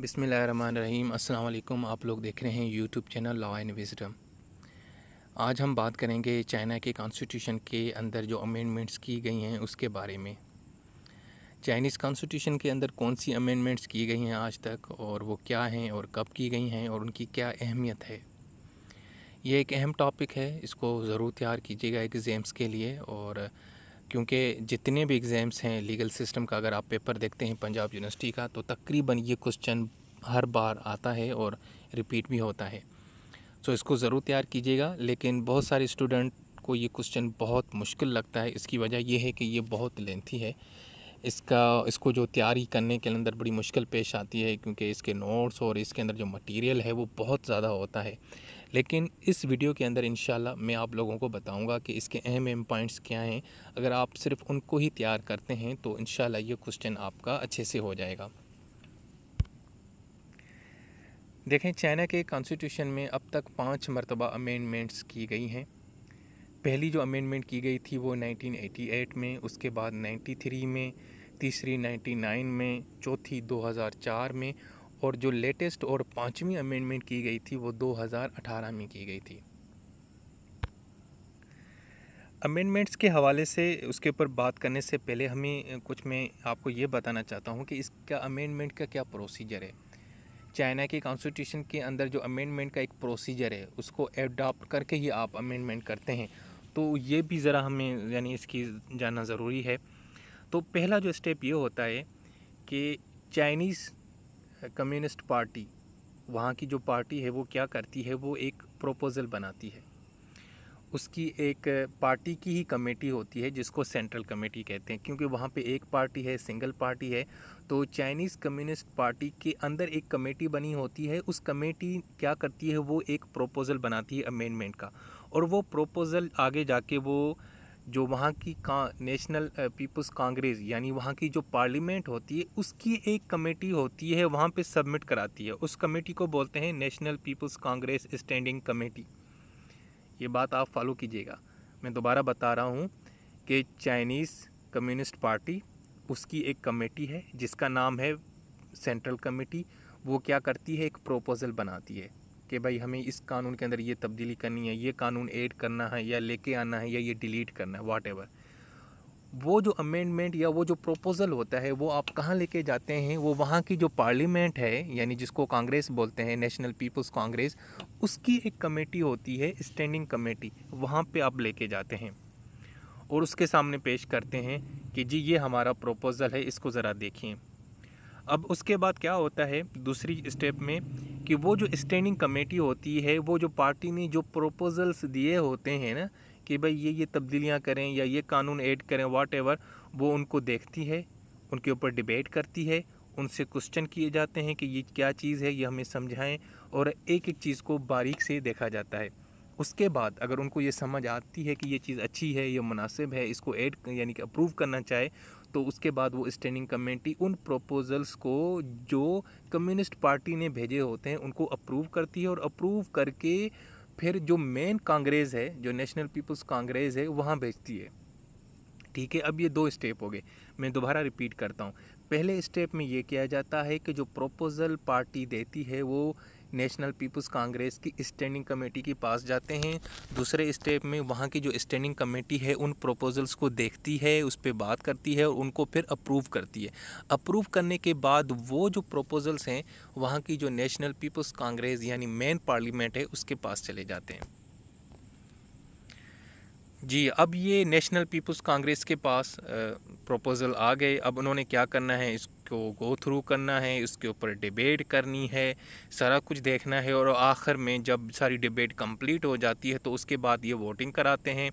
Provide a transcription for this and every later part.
बिसमीम अल्लाम आप लोग देख रहे हैं YouTube channel law and wisdom आज हम बात करेंगे चाइना के कॉन्स्टिट्यूशन के अंदर जो अमेंडमेंट्स की गई हैं उसके बारे में चाइनीज़ कॉन्स्टिट्यूशन के अंदर कौन सी अमेंडमेंट्स की गई हैं आज तक और वो क्या हैं और कब की गई हैं और उनकी क्या अहमियत है ये एक अहम टॉपिक है इसको ज़रूर तैयार कीजिएगा एग्ज़ाम्स के लिए और क्योंकि जितने भी एग्ज़ाम्स हैं लीगल सिस्टम का अगर आप पेपर देखते हैं पंजाब यूनिवर्सिटी का तो तकरीबन ये क्वेश्चन हर बार आता है और रिपीट भी होता है सो इसको ज़रूर तैयार कीजिएगा लेकिन बहुत सारे स्टूडेंट को ये क्वेश्चन बहुत मुश्किल लगता है इसकी वजह यह है कि ये बहुत लेंथी है इसका इसको जो तैयारी करने के अंदर बड़ी मुश्किल पेश आती है क्योंकि इसके नोट्स और इसके अंदर जो मटेरियल है वो बहुत ज़्यादा होता है लेकिन इस वीडियो के अंदर इन मैं आप लोगों को बताऊँगा कि इसके अहम अहम पॉइंट्स क्या हैं अगर आप सिर्फ उनको ही तैयार करते हैं तो इन ये क्वेश्चन आपका अच्छे से हो जाएगा देखें चाइना के कॉन्स्टिट्यूशन में अब तक पाँच मरतबा अमेंडमेंट्स की गई हैं पहली जो अमेंडमेंट की गई थी वो 1988 में उसके बाद 93 में तीसरी 99 में चौथी 2004 में और जो लेटेस्ट और पाँचवीं अमेंडमेंट की गई थी वो 2018 में की गई थी अमेंडमेंट्स के हवाले से उसके ऊपर बात करने से पहले हमें कुछ मैं आपको ये बताना चाहता हूँ कि इसका अमेंडमेंट का क्या प्रोसीजर है चाइना के कॉन्स्टिट्यूशन के अंदर जो अमेंडमेंट का एक प्रोसीजर है उसको एडाप्ट करके ही आप अमेंडमेंट करते हैं तो ये भी ज़रा हमें यानी इसकी जानना ज़रूरी है तो पहला जो स्टेप ये होता है कि चाइनीज़ कम्युनिस्ट पार्टी वहाँ की जो पार्टी है वो क्या करती है वो एक प्रोपोज़ल बनाती है उसकी एक पार्टी की ही कमेटी होती है जिसको सेंट्रल कमेटी कहते हैं क्योंकि वहाँ पे एक पार्टी है सिंगल पार्टी है तो चाइनीज़ कम्युनिस्ट पार्टी के अंदर एक कमेटी बनी होती है उस कमेटी क्या करती है वो एक प्रोपोज़ल बनाती है अमेंडमेंट का और वो प्रोपोज़ल आगे जाके वो जो वहाँ की का नेशनल पीपल्स कांग्रेस यानी वहाँ की जो पार्लियामेंट होती है उसकी एक कमेटी होती है वहाँ पे सबमिट कराती है उस कमेटी को बोलते हैं National People's Congress Standing Committee ये बात आप फॉलो कीजिएगा मैं दोबारा बता रहा हूँ कि चाइनीज़ कम्युनिस्ट पार्टी उसकी एक कमेटी है जिसका नाम है सेंट्रल कमेटी वो क्या करती है एक प्रोपोज़ल बनाती है कि भाई हमें इस कानून के अंदर ये तब्दीली करनी है ये कानून ऐड करना है या लेके आना है या ये डिलीट करना है वाट एवर वो जो अमेंडमेंट या वो जो प्रपोज़ल होता है वो आप कहाँ लेके जाते हैं वो वहाँ की जो पार्लियामेंट है यानी जिसको कांग्रेस बोलते हैं नेशनल पीपल्स कांग्रेस उसकी एक कमेटी होती है स्टैंडिंग कमेटी वहाँ पे आप लेके जाते हैं और उसके सामने पेश करते हैं कि जी ये हमारा प्रपोज़ल है इसको ज़रा देखें अब उसके बाद क्या होता है दूसरी स्टेप में कि वो जो स्टैंडिंग कमेटी होती है वो जो पार्टी ने जो प्रोपोजल्स दिए होते हैं ना कि भाई ये ये तब्दीलियाँ करें या ये कानून ऐड करें वाट वो उनको देखती है उनके ऊपर डिबेट करती है उनसे क्वेश्चन किए जाते हैं कि ये क्या चीज़ है ये हमें समझाएं और एक एक चीज़ को बारीक से देखा जाता है उसके बाद अगर उनको ये समझ आती है कि ये चीज़ अच्छी है ये मुनासिब है इसको एड यानी कि अप्रूव करना चाहे तो उसके बाद वो स्टैंडिंग कमेटी उन प्रपोजल्स को जो कम्युनिस्ट पार्टी ने भेजे होते हैं उनको अप्रूव करती है और अप्रूव करके फिर जो मेन कांग्रेस है जो नेशनल पीपल्स कांग्रेस है वहाँ भेजती है ठीक है अब ये दो स्टेप हो गए मैं दोबारा रिपीट करता हूँ पहले स्टेप में ये किया जाता है कि जो प्रपोज़ल पार्टी देती है वो नेशनल पीपल्स कांग्रेस की स्टैंडिंग कमेटी के पास जाते हैं दूसरे स्टेप में वहाँ की जो स्टैंडिंग कमेटी है उन प्रपोजल्स को देखती है उस पर बात करती है और उनको फिर अप्रूव करती है अप्रूव करने के बाद वो जो प्रपोजल्स हैं वहाँ की जो नेशनल पीपुल्स कांग्रेस यानी मेन पार्लियामेंट है उसके पास चले जाते हैं जी अब ये नेशनल पीपल्स कांग्रेस के पास प्रपोज़ल आ गए अब उन्होंने क्या करना है इस को गो थ्रू करना है उसके ऊपर डिबेट करनी है सारा कुछ देखना है और आखिर में जब सारी डिबेट कंप्लीट हो जाती है तो उसके बाद ये वोटिंग कराते हैं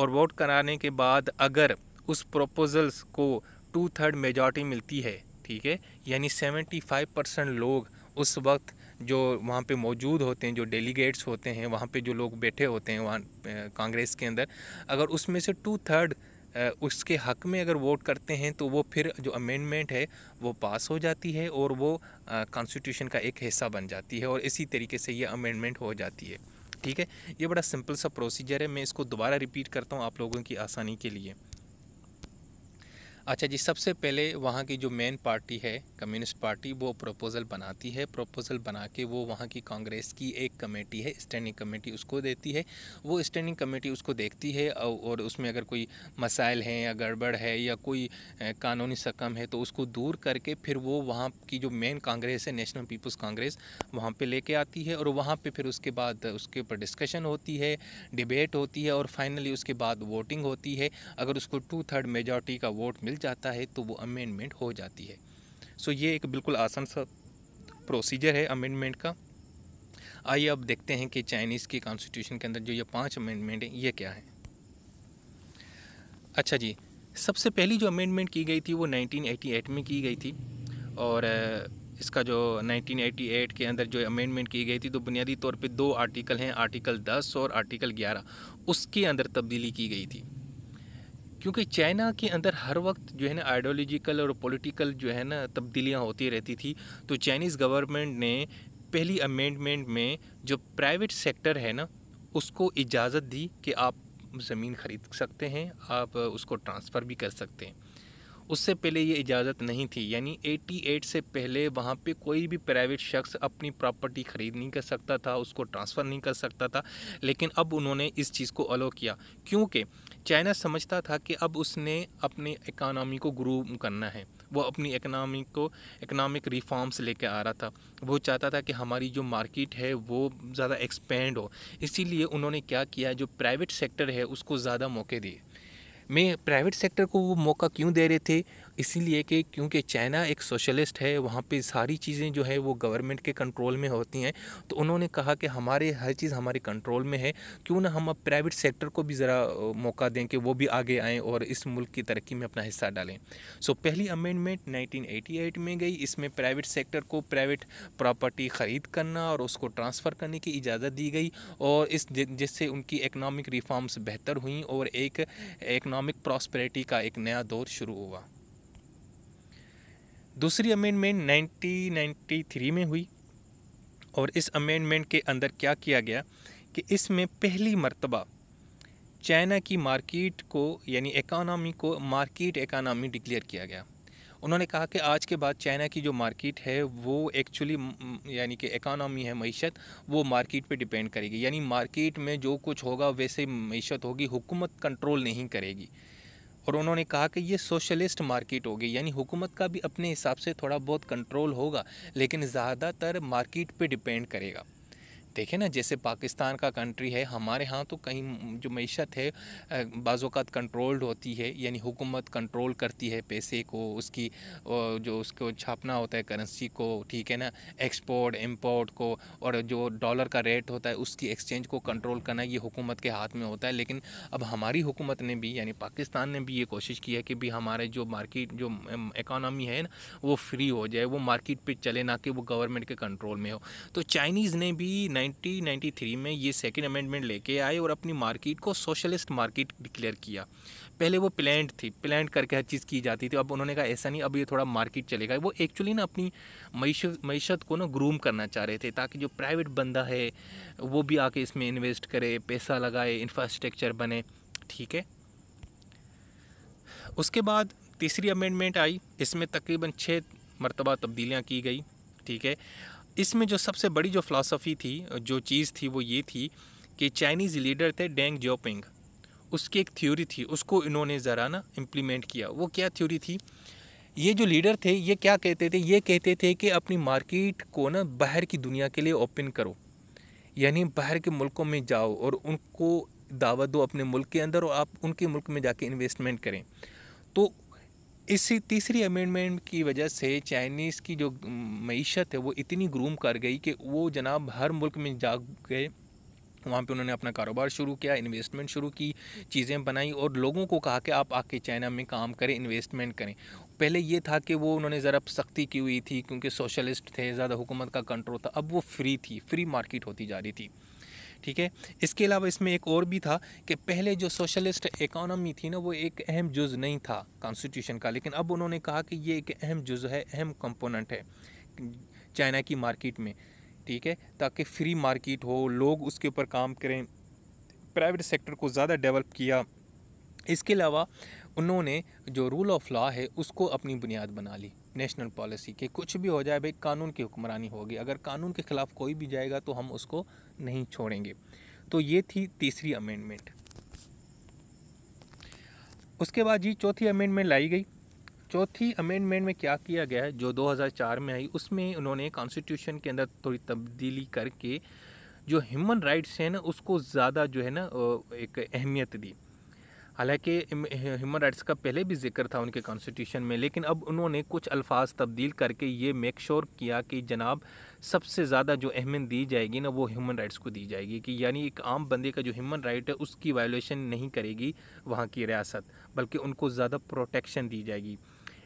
और वोट कराने के बाद अगर उस प्रपोज़ल्स को टू थर्ड मेजॉरिटी मिलती है ठीक है यानी सेवेंटी फाइव परसेंट लोग उस वक्त जो वहाँ पे मौजूद होते हैं जो डेलीगेट्स होते हैं वहाँ पे जो लोग बैठे होते हैं वहाँ कांग्रेस के अंदर अगर उसमें से टू थर्ड उसके हक़ में अगर वोट करते हैं तो वो फिर जो अमेंडमेंट है वो पास हो जाती है और वो कॉन्स्टिट्यूशन का एक हिस्सा बन जाती है और इसी तरीके से ये अमेंडमेंट हो जाती है ठीक है ये बड़ा सिंपल सा प्रोसीजर है मैं इसको दोबारा रिपीट करता हूँ आप लोगों की आसानी के लिए अच्छा जी सबसे पहले वहाँ की जो मेन पार्टी है कम्युनिस्ट पार्टी वो प्रपोज़ल बनाती है प्रपोज़ल बना के वो वहाँ की कांग्रेस की एक कमेटी है स्टैंडिंग कमेटी उसको देती है वो स्टैंडिंग कमेटी उसको देखती है और उसमें अगर कोई मसाइल हैं या गड़बड़ है या कोई कानूनी सकम है तो उसको दूर करके फिर वो वहाँ की जो मेन कांग्रेस है नेशनल पीपल्स कांग्रेस वहाँ पर लेके आती है और वहाँ पर फिर उसके बाद उसके ऊपर डिस्कशन होती है डिबेट होती है और फाइनली उसके बाद वोटिंग होती है अगर उसको टू थर्ड मेजॉरिटी का वोट मिल मिल जाता है तो वो अमेंडमेंट हो जाती है सो ये एक बिल्कुल आसान सा प्रोसीजर है अमेंडमेंट का आइए अब देखते हैं कि चाइनीज़ के कॉन्स्टिट्यूशन के अंदर जो ये पांच अमेंडमेंट हैं ये क्या है अच्छा जी सबसे पहली जो अमेंडमेंट की गई थी वो 1988 में की गई थी और इसका जो 1988 के अंदर जो अमेंडमेंट की गई थी तो बुनियादी तौर पे दो आर्टिकल हैं आर्टिकल 10 और आर्टिकल 11 उसके अंदर तब्दीली की गई थी क्योंकि चाइना के अंदर हर वक्त जो है ना आइडियोलॉजिकल और पॉलिटिकल जो है ना तब्दीलियाँ होती रहती थी तो चाइनीज़ गवर्नमेंट ने पहली अमेंडमेंट में जो प्राइवेट सेक्टर है ना उसको इजाज़त दी कि आप ज़मीन ख़रीद सकते हैं आप उसको ट्रांसफ़र भी कर सकते हैं उससे पहले ये इजाज़त नहीं थी यानी 88 से पहले वहाँ पे कोई भी प्राइवेट शख्स अपनी प्रॉपर्टी ख़रीद नहीं कर सकता था उसको ट्रांसफ़र नहीं कर सकता था लेकिन अब उन्होंने इस चीज़ को अलो किया क्योंकि चाइना समझता था कि अब उसने अपनी इकानमी को ग्रो करना है वो अपनी इकनॉमी को इकनॉमिक रिफॉर्म्स लेके आ रहा था वो चाहता था कि हमारी जो मार्केट है वो ज़्यादा एक्सपेंड हो इसीलिए उन्होंने क्या किया जो प्राइवेट सेक्टर है उसको ज़्यादा मौके दिए मैं प्राइवेट सेक्टर को वो मौका क्यों दे रहे थे इसीलिए कि क्योंकि चाइना एक सोशलिस्ट है वहाँ पे सारी चीज़ें जो है वो गवर्नमेंट के कंट्रोल में होती हैं तो उन्होंने कहा कि हमारे हर चीज़ हमारे कंट्रोल में है क्यों ना हम अब प्राइवेट सेक्टर को भी ज़रा मौका दें कि वो भी आगे आएँ और इस मुल्क की तरक्की में अपना हिस्सा डालें सो पहली अमेंडमेंट नाइनटीन में गई इसमें प्राइवेट सेक्टर को प्राइवेट प्रॉपर्टी ख़रीद करना और उसको ट्रांसफ़र करने की इजाज़त दी गई और इस जिससे उनकी इकनॉमिक रिफॉर्म्स बेहतर हुई और एक इकनॉमिक प्रॉस्पेरिटी का एक नया दौर शुरू हुआ दूसरी अमेंडमेंट 1993 में हुई और इस अमेंडमेंट के अंदर क्या किया गया कि इसमें पहली मरतबा चाइना की मार्केट को यानी इकानमी को मार्केट इकानमी डिक्लेयर किया गया उन्होंने कहा कि आज के बाद चाइना की जो मार्केट है वो एक्चुअली यानी कि इकानमी है मीशत वो मार्केट पे डिपेंड करेगी यानी मार्केट में जो कुछ होगा वैसे मीशत होगी हुकूमत कंट्रोल नहीं करेगी और उन्होंने कहा कि ये सोशलिस्ट मार्केट होगी यानी हुकूमत का भी अपने हिसाब से थोड़ा बहुत कंट्रोल होगा लेकिन ज़्यादातर मार्केट पे डिपेंड करेगा देखें ना जैसे पाकिस्तान का कंट्री है हमारे यहाँ तो कहीं जो मीशत है बाज़ात कंट्रोल्ड होती है यानी हुकूमत कंट्रोल करती है पैसे को उसकी जो उसको छापना होता है करेंसी को ठीक है ना एक्सपोर्ट इम्पोर्ट को और जो डॉलर का रेट होता है उसकी एक्सचेंज को कंट्रोल करना ये हुकूमत के हाथ में होता है लेकिन अब हमारी हुकूमत ने भी यानी पाकिस्तान ने भी ये कोशिश की है कि भी हमारे जो मार्केट जो इकानमी है ना वो फ्री हो जाए वो मार्केट पर चले ना कि वो गवर्नमेंट के कंट्रोल में हो तो चाइनीज़ ने भी 1993 में ये सेकेंड अमेंडमेंट लेके आए और अपनी मार्केट को सोशलिस्ट मार्केट डिक्लेयर किया पहले वो प्लैंड थी प्लैंड करके हर चीज़ की जाती थी अब उन्होंने कहा ऐसा नहीं अब ये थोड़ा मार्केट चलेगा वो एक्चुअली ना अपनी मीशत को ना ग्रूम करना चाह रहे थे ताकि जो प्राइवेट बंदा है वो भी आके इसमें इन्वेस्ट करे पैसा लगाए इंफ्रास्ट्रक्चर बने ठीक है उसके बाद तीसरी अमेंडमेंट आई इसमें तकरीबन छः मरतबा तब्दीलियाँ की गई ठीक है इसमें जो सबसे बड़ी जो फ़िलासफ़ी थी जो चीज़ थी वो ये थी कि चाइनीज़ लीडर थे डेंग जोपिंग उसकी एक थ्योरी थी उसको इन्होंने ज़रा ना इम्प्लीमेंट किया वो क्या थ्योरी थी ये जो लीडर थे ये क्या कहते थे ये कहते थे कि अपनी मार्केट को ना बाहर की दुनिया के लिए ओपन करो यानी बाहर के मुल्कों में जाओ और उनको दावत दो अपने मुल्क के अंदर और आप उनके मुल्क में जाके इन्वेस्टमेंट करें इसी तीसरी अमेंडमेंट की वजह से चाइनीज़ की जो मीशत है वो इतनी ग्रूम कर गई कि वो जनाब हर मुल्क में जा गए वहाँ पे उन्होंने अपना कारोबार शुरू किया इन्वेस्टमेंट शुरू की चीज़ें बनाई और लोगों को कहा कि आप आके चाइना में काम करें इन्वेस्टमेंट करें पहले ये था कि वो उन्होंने ज़रा सख्ती की हुई थी क्योंकि सोशलिस्ट थे ज़्यादा हुकूमत का कंट्रोल था अब वो फ्री थी फ्री मार्केट होती जा रही थी ठीक है इसके अलावा इसमें एक और भी था कि पहले जो सोशलिस्ट इकोनॉमी थी ना वो एक अहम जुज़ नहीं था कॉन्स्टिट्यूशन का लेकिन अब उन्होंने कहा कि ये एक अहम जुज़ है अहम कंपोनेंट है चाइना की मार्केट में ठीक है ताकि फ्री मार्केट हो लोग उसके ऊपर काम करें प्राइवेट सेक्टर को ज़्यादा डेवलप किया इसके अलावा उन्होंने जो रूल ऑफ लॉ है उसको अपनी बुनियाद बना ली नेशनल पॉलिसी के कुछ भी हो जाए भाई कानून की हुक्मरानी होगी अगर कानून के ख़िलाफ़ कोई भी जाएगा तो हम उसको नहीं छोड़ेंगे तो ये थी तीसरी अमेंडमेंट उसके बाद जी चौथी अमेंडमेंट लाई गई चौथी अमेंडमेंट में क्या किया गया है जो 2004 में आई उसमें उन्होंने कॉन्स्टिट्यूशन के अंदर थोड़ी तब्दीली करके जो ह्यूमन राइट्स हैं ना उसको ज़्यादा जो है ना एक अहमियत दी हालांकि ह्यूमन राइट्स का पहले भी जिक्र था उनके कॉन्स्टिट्यूशन में लेकिन अब उन्होंने कुछ अल्फाज तब्दील करके ये मेक श्योर किया कि जनाब सबसे ज़्यादा जो अहमियत दी जाएगी ना वो ह्यूमन राइट्स को दी जाएगी कि यानी एक आम बंदे का जो ह्यूमन राइट है उसकी वायोलेशन नहीं करेगी वहाँ की रियासत बल्कि उनको ज़्यादा प्रोटेक्शन दी जाएगी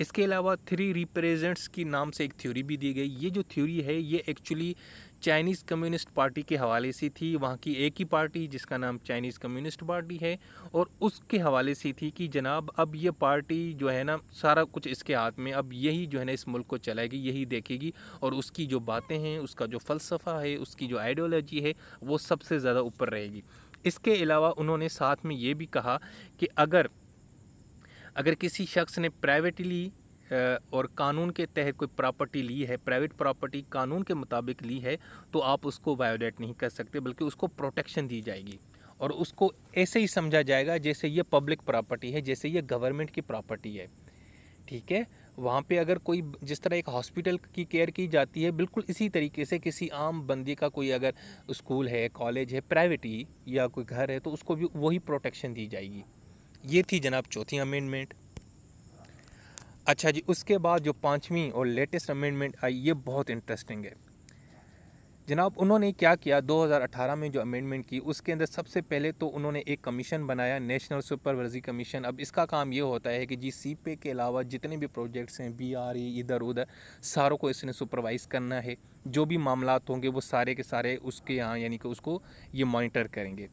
इसके अलावा थ्री रिप्रेजेंट्स की नाम से एक थ्योरी भी दी गई ये जो थ्योरी है ये एक्चुअली चाइनीज़ कम्युनिस्ट पार्टी के हवाले से थी वहाँ की एक ही पार्टी जिसका नाम चाइनीज़ कम्युनिस्ट पार्टी है और उसके हवाले से थी कि जनाब अब ये पार्टी जो है ना सारा कुछ इसके हाथ में अब यही जो है ना इस मुल्क को चलाएगी यही देखेगी और उसकी जो बातें हैं उसका जो फ़लसफ़ा है उसकी जो आइडियोलॉजी है वो सबसे ज़्यादा ऊपर रहेगी इसके अलावा उन्होंने साथ में ये भी कहा कि अगर अगर किसी शख्स ने प्राइवेटली और कानून के तहत कोई प्रॉपर्टी ली है प्राइवेट प्रॉपर्टी कानून के मुताबिक ली है तो आप उसको वायोलेट नहीं कर सकते बल्कि उसको प्रोटेक्शन दी जाएगी और उसको ऐसे ही समझा जाएगा जैसे ये पब्लिक प्रॉपर्टी है जैसे ये गवर्नमेंट की प्रॉपर्टी है ठीक है वहाँ पे अगर कोई जिस तरह एक हॉस्पिटल की केयर की जाती है बिल्कुल इसी तरीके से किसी आम बंदी का कोई अगर स्कूल है कॉलेज है प्राइवेट ही या कोई घर है तो उसको भी वही प्रोटेक्शन दी जाएगी ये थी जनाब चौथी अमेंडमेंट अच्छा जी उसके बाद जो पाँचवीं और लेटेस्ट अमेंडमेंट आई ये बहुत इंटरेस्टिंग है जनाब उन्होंने क्या किया 2018 में जो अमेंडमेंट की उसके अंदर सबसे पहले तो उन्होंने एक कमीशन बनाया नेशनल सुपरवर्जी कमीशन अब इसका काम ये होता है कि जी सी पे के अलावा जितने भी प्रोजेक्ट्स हैं बी आर ई इधर उधर सारों को इसने सुपरवाइज़ करना है जो भी मामला होंगे वो सारे के सारे उसके यहाँ यानी कि उसको ये मॉनिटर करेंगे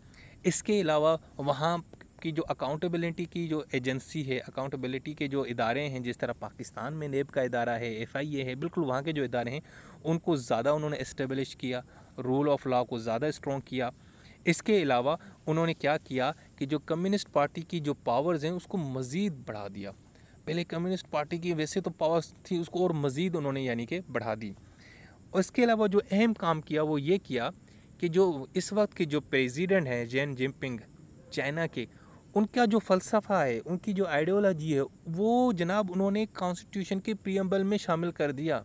इसके अलावा वहाँ की जो अकाउंटेबिलिटी की जो एजेंसी है अकाउंटेबिलिटी के जो इदारे हैं जिस तरह पाकिस्तान में नेब का इदारा है एफ आई ए है बिल्कुल वहाँ के जो इदारे हैं उनको ज़्यादा उन्होंने इस्टेबलिश किया रूल ऑफ लॉ को ज़्यादा स्ट्रॉन्ग किया इसके अलावा उन्होंने क्या किया कि जो कम्युनिस्ट पार्टी की जो पावर्स हैं उसको मज़ीद बढ़ा दिया पहले कम्युनिस्ट पार्टी की वैसे तो पावर्स थी उसको और मज़ीद उन्होंने यानी कि बढ़ा दी और इसके अलावा जो अहम काम किया वो ये किया कि जो इस वक्त के जो प्रेसिडेंट हैं जैन जिनपिंग चाइना के उनका जो फ़लसफ़ा है उनकी जो आइडियोलॉजी है वो जनाब उन्होंने कॉन्स्टिट्यूशन के प्रियम्बल में शामिल कर दिया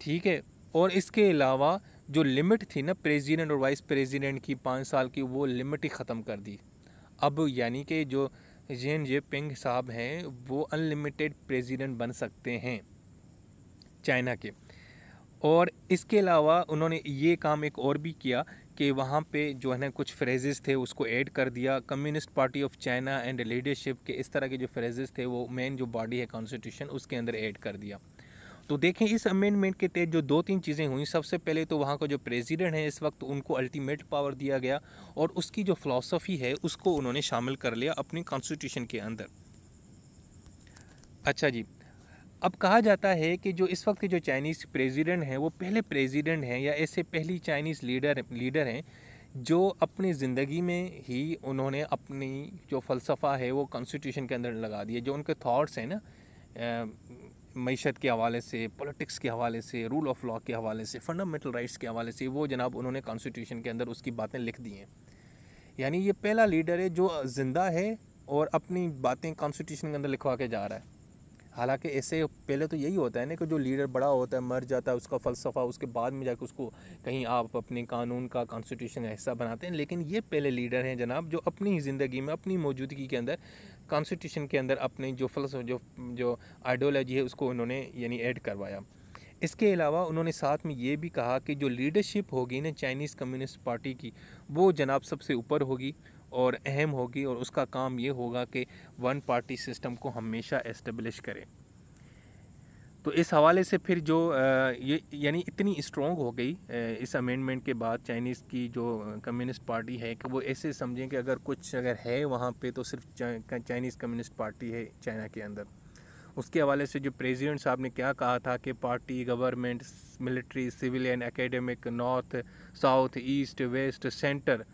ठीक है और इसके अलावा जो लिमिट थी ना प्रेसिडेंट और वाइस प्रेसिडेंट की पाँच साल की वो लिमिट ही ख़त्म कर दी अब यानी कि जो जेन जे पिंग साहब हैं वो अनलिमिटेड प्रेसिडेंट बन सकते हैं चाइना के और इसके अलावा उन्होंने ये काम एक और भी किया कि वहाँ पे जो है ना कुछ फ्रेजेस थे उसको ऐड कर दिया Communist Party of China and leadership के इस तरह के जो फ्रेजेस थे वो मेन जो बॉडी है कॉन्स्टिट्यूशन उसके अंदर ऐड कर दिया तो देखें इस अमेंडमेंट के तहत जो दो तीन चीज़ें हुई सबसे पहले तो वहाँ का जो प्रेसिडेंट है इस वक्त उनको अल्टीमेट पावर दिया गया और उसकी जो फ़िलासफ़ी है उसको उन्होंने शामिल कर लिया अपनी कॉन्स्टिट्यूशन के अंदर अच्छा जी अब कहा जाता है कि जो इस वक्त के जो चाइनीज़ प्रेसिडेंट हैं वो पहले प्रेसिडेंट हैं या ऐसे पहली चाइनीज़ लीडर लीडर हैं जो अपनी ज़िंदगी में ही उन्होंने अपनी जो फ़लसफ़ा है वो कॉन्स्टिट्यूशन के अंदर लगा दिए जो उनके थाट्स हैं ना मीशत के हवाले से पॉलिटिक्स के हवाले से रूल ऑफ लॉ के हवाले से फंडामेंटल राइट्स के हवाले से वो जनाब उन्होंने कॉन्स्टिट्यूशन के अंदर उसकी बातें लिख दी हैं यानी ये पहला लीडर है जो ज़िंदा है और अपनी बातें कॉन्स्टिट्यूशन के अंदर लिखवा के जा रहा है हालांकि ऐसे पहले तो यही होता है ना कि जो लीडर बड़ा होता है मर जाता है उसका फ़लसफ़ा उसके बाद में जाकर उसको कहीं आप अपने कानून का कॉन्स्टिट्यूशन का हिस्सा बनाते हैं लेकिन ये पहले लीडर हैं जनाब जो अपनी ही ज़िंदगी में अपनी मौजूदगी के अंदर कॉन्स्टिट्यूशन के अंदर अपने जो फलस जो जो आइडियोलॉजी है उसको उन्होंने यानी ऐड करवाया इसके अलावा उन्होंने साथ में ये भी कहा कि जो लीडरशिप होगी ना चाइनीज़ कम्युनिस्ट पार्टी की वो जनाब सबसे ऊपर होगी और अहम होगी और उसका काम ये होगा कि वन पार्टी सिस्टम को हमेशा इस्टेब्लिश करें तो इस हवाले से फिर जो ये यानी इतनी स्ट्रॉन्ग हो गई इस अमेंडमेंट के बाद चाइनीज़ की जो कम्युनिस्ट पार्टी है कि वो ऐसे समझें कि अगर कुछ अगर है वहाँ पे तो सिर्फ चाइनीज़ कम्युनिस्ट पार्टी है चाइना के अंदर उसके हवाले से जो प्रेसिडेंट साहब ने क्या कहा था कि party government military civilian academic north south east west centre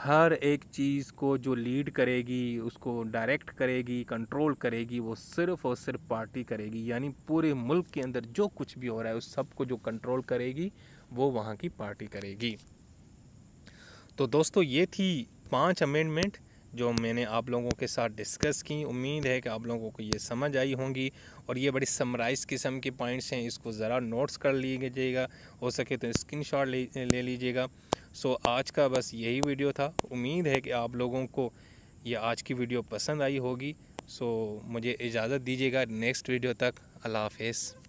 हर एक चीज़ को जो लीड करेगी उसको डायरेक्ट करेगी कंट्रोल करेगी वो सिर्फ और सिर्फ पार्टी करेगी यानी पूरे मुल्क के अंदर जो कुछ भी हो रहा है उस सब को जो कंट्रोल करेगी वो वहाँ की पार्टी करेगी तो दोस्तों ये थी पांच अमेंडमेंट जो मैंने आप लोगों के साथ डिस्कस की उम्मीद है कि आप लोगों को ये समझ आई होंगी और ये बड़ी समराइज किस्म के पॉइंट्स हैं इसको ज़रा नोट्स कर लीजिएगा हो सके तो स्क्रीन ले, ले लीजिएगा सो आज का बस यही वीडियो था उम्मीद है कि आप लोगों को ये आज की वीडियो पसंद आई होगी सो मुझे इजाज़त दीजिएगा नेक्स्ट वीडियो तक अल्लाह हाफ